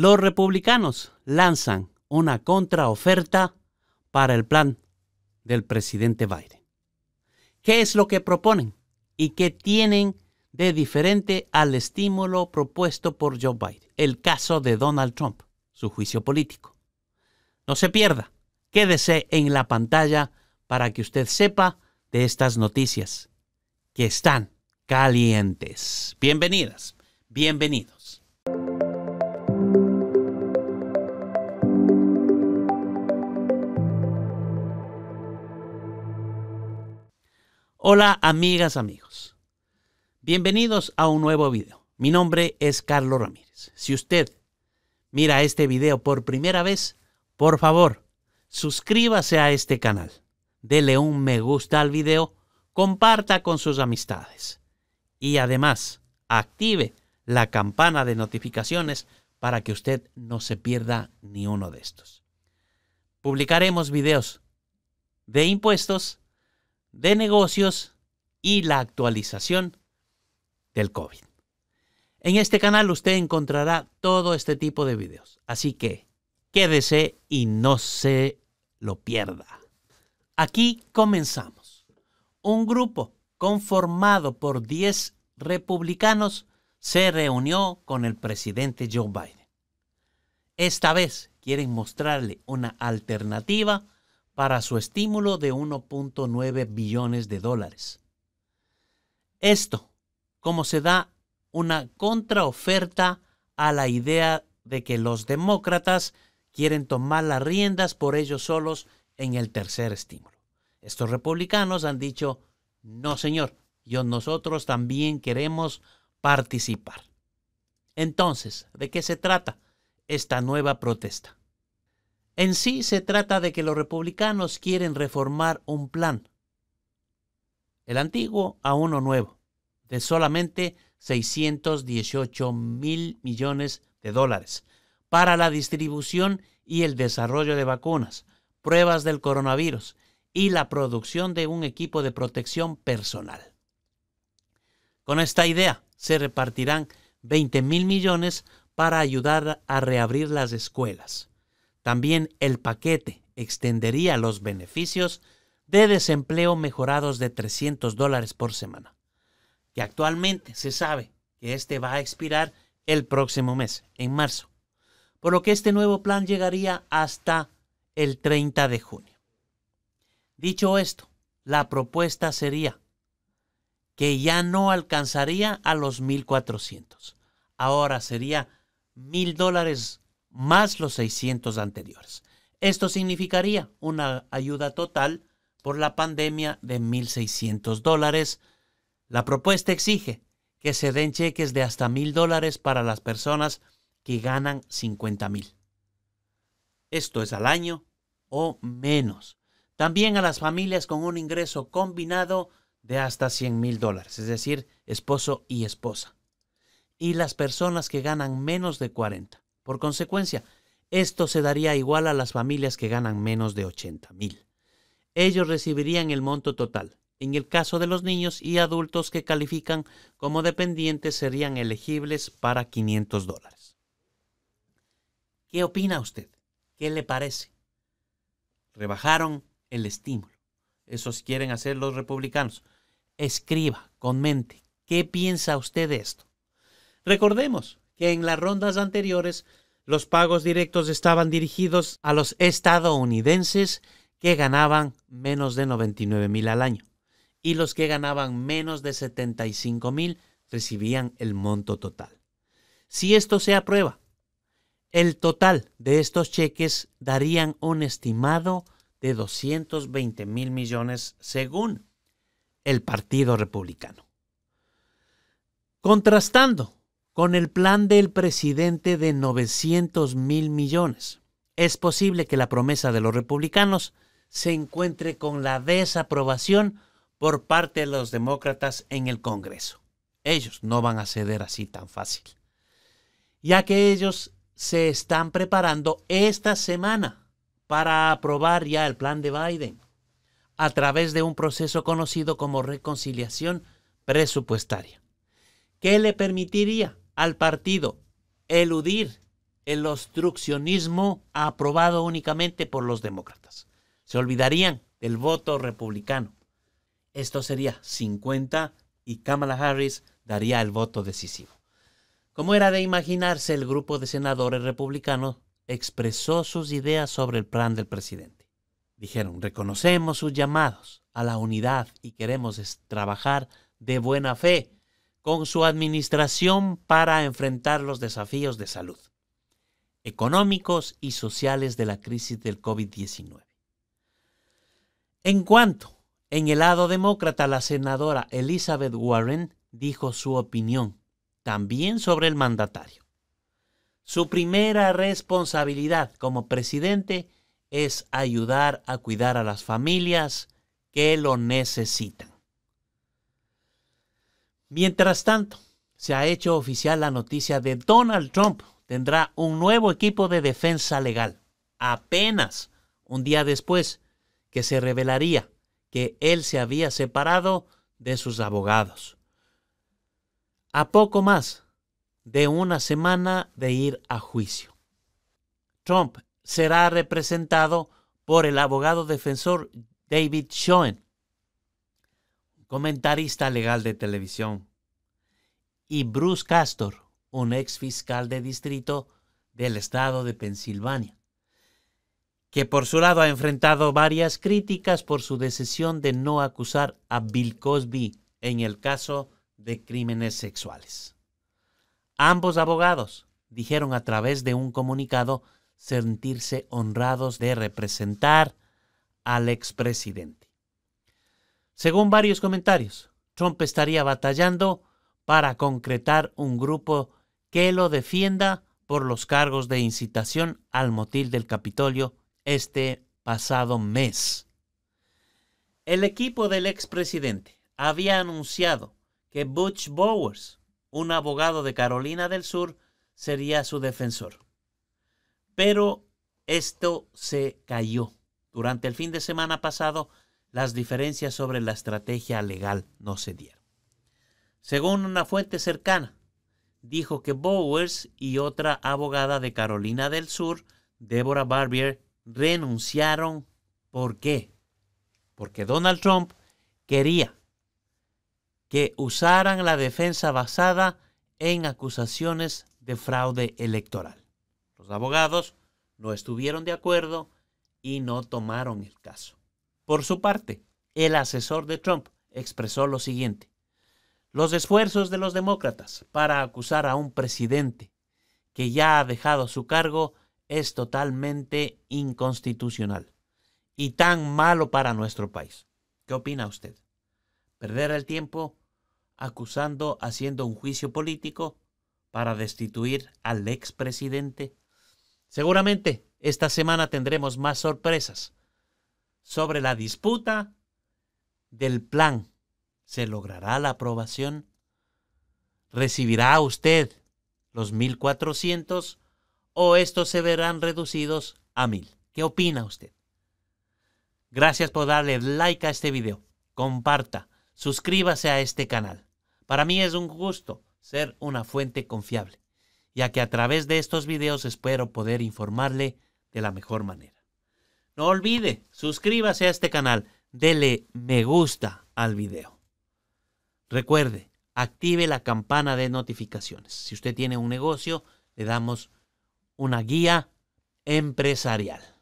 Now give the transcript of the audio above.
Los republicanos lanzan una contraoferta para el plan del presidente Biden. ¿Qué es lo que proponen y qué tienen de diferente al estímulo propuesto por Joe Biden? El caso de Donald Trump, su juicio político. No se pierda, quédese en la pantalla para que usted sepa de estas noticias que están calientes. Bienvenidas, bienvenidos. Hola amigas, amigos. Bienvenidos a un nuevo video. Mi nombre es Carlos Ramírez. Si usted mira este video por primera vez, por favor, suscríbase a este canal. Dele un me gusta al video, comparta con sus amistades y además active la campana de notificaciones para que usted no se pierda ni uno de estos. Publicaremos videos de impuestos de negocios y la actualización del COVID. En este canal usted encontrará todo este tipo de videos, así que quédese y no se lo pierda. Aquí comenzamos. Un grupo conformado por 10 republicanos se reunió con el presidente Joe Biden. Esta vez quieren mostrarle una alternativa para su estímulo de 1.9 billones de dólares. Esto, como se da una contraoferta a la idea de que los demócratas quieren tomar las riendas por ellos solos en el tercer estímulo. Estos republicanos han dicho, no señor, yo nosotros también queremos participar. Entonces, ¿de qué se trata esta nueva protesta? En sí se trata de que los republicanos quieren reformar un plan, el antiguo a uno nuevo, de solamente 618 mil millones de dólares para la distribución y el desarrollo de vacunas, pruebas del coronavirus y la producción de un equipo de protección personal. Con esta idea se repartirán 20 mil millones para ayudar a reabrir las escuelas, también el paquete extendería los beneficios de desempleo mejorados de 300 dólares por semana, que actualmente se sabe que este va a expirar el próximo mes, en marzo, por lo que este nuevo plan llegaría hasta el 30 de junio. Dicho esto, la propuesta sería que ya no alcanzaría a los 1.400, ahora sería 1.000 dólares más los 600 anteriores. Esto significaría una ayuda total por la pandemia de 1.600 dólares. La propuesta exige que se den cheques de hasta 1.000 dólares para las personas que ganan 50.000. Esto es al año o menos. También a las familias con un ingreso combinado de hasta 100.000 dólares, es decir, esposo y esposa. Y las personas que ganan menos de 40. Por consecuencia, esto se daría igual a las familias que ganan menos de 80 mil. Ellos recibirían el monto total. En el caso de los niños y adultos que califican como dependientes serían elegibles para 500 dólares. ¿Qué opina usted? ¿Qué le parece? Rebajaron el estímulo. Esos quieren hacer los republicanos. Escriba, con mente. ¿Qué piensa usted de esto? Recordemos, que en las rondas anteriores los pagos directos estaban dirigidos a los estadounidenses que ganaban menos de 99 mil al año y los que ganaban menos de 75 mil recibían el monto total. Si esto se aprueba, el total de estos cheques darían un estimado de 220 mil millones según el Partido Republicano. Contrastando con el plan del presidente de 900 mil millones. Es posible que la promesa de los republicanos se encuentre con la desaprobación por parte de los demócratas en el Congreso. Ellos no van a ceder así tan fácil, ya que ellos se están preparando esta semana para aprobar ya el plan de Biden a través de un proceso conocido como reconciliación presupuestaria, que le permitiría al partido eludir el obstruccionismo aprobado únicamente por los demócratas. Se olvidarían del voto republicano. Esto sería 50 y Kamala Harris daría el voto decisivo. Como era de imaginarse, el grupo de senadores republicanos expresó sus ideas sobre el plan del presidente. Dijeron, reconocemos sus llamados a la unidad y queremos trabajar de buena fe con su administración para enfrentar los desafíos de salud, económicos y sociales de la crisis del COVID-19. En cuanto, en el lado demócrata, la senadora Elizabeth Warren dijo su opinión, también sobre el mandatario. Su primera responsabilidad como presidente es ayudar a cuidar a las familias que lo necesitan. Mientras tanto, se ha hecho oficial la noticia de Donald Trump tendrá un nuevo equipo de defensa legal, apenas un día después que se revelaría que él se había separado de sus abogados. A poco más de una semana de ir a juicio. Trump será representado por el abogado defensor David Schoen, comentarista legal de televisión, y Bruce Castor, un ex fiscal de distrito del estado de Pensilvania, que por su lado ha enfrentado varias críticas por su decisión de no acusar a Bill Cosby en el caso de crímenes sexuales. Ambos abogados dijeron a través de un comunicado sentirse honrados de representar al expresidente. Según varios comentarios, Trump estaría batallando para concretar un grupo que lo defienda por los cargos de incitación al motil del Capitolio este pasado mes. El equipo del expresidente había anunciado que Butch Bowers, un abogado de Carolina del Sur, sería su defensor. Pero esto se cayó. Durante el fin de semana pasado las diferencias sobre la estrategia legal no se dieron. Según una fuente cercana, dijo que Bowers y otra abogada de Carolina del Sur, Deborah Barbier, renunciaron. ¿Por qué? Porque Donald Trump quería que usaran la defensa basada en acusaciones de fraude electoral. Los abogados no estuvieron de acuerdo y no tomaron el caso. Por su parte, el asesor de Trump expresó lo siguiente. Los esfuerzos de los demócratas para acusar a un presidente que ya ha dejado su cargo es totalmente inconstitucional y tan malo para nuestro país. ¿Qué opina usted? ¿Perder el tiempo acusando, haciendo un juicio político para destituir al expresidente? Seguramente esta semana tendremos más sorpresas sobre la disputa del plan. ¿Se logrará la aprobación? ¿Recibirá usted los 1.400 o estos se verán reducidos a 1.000? ¿Qué opina usted? Gracias por darle like a este video. Comparta, suscríbase a este canal. Para mí es un gusto ser una fuente confiable, ya que a través de estos videos espero poder informarle de la mejor manera. No olvide, suscríbase a este canal, dele me gusta al video. Recuerde, active la campana de notificaciones. Si usted tiene un negocio, le damos una guía empresarial.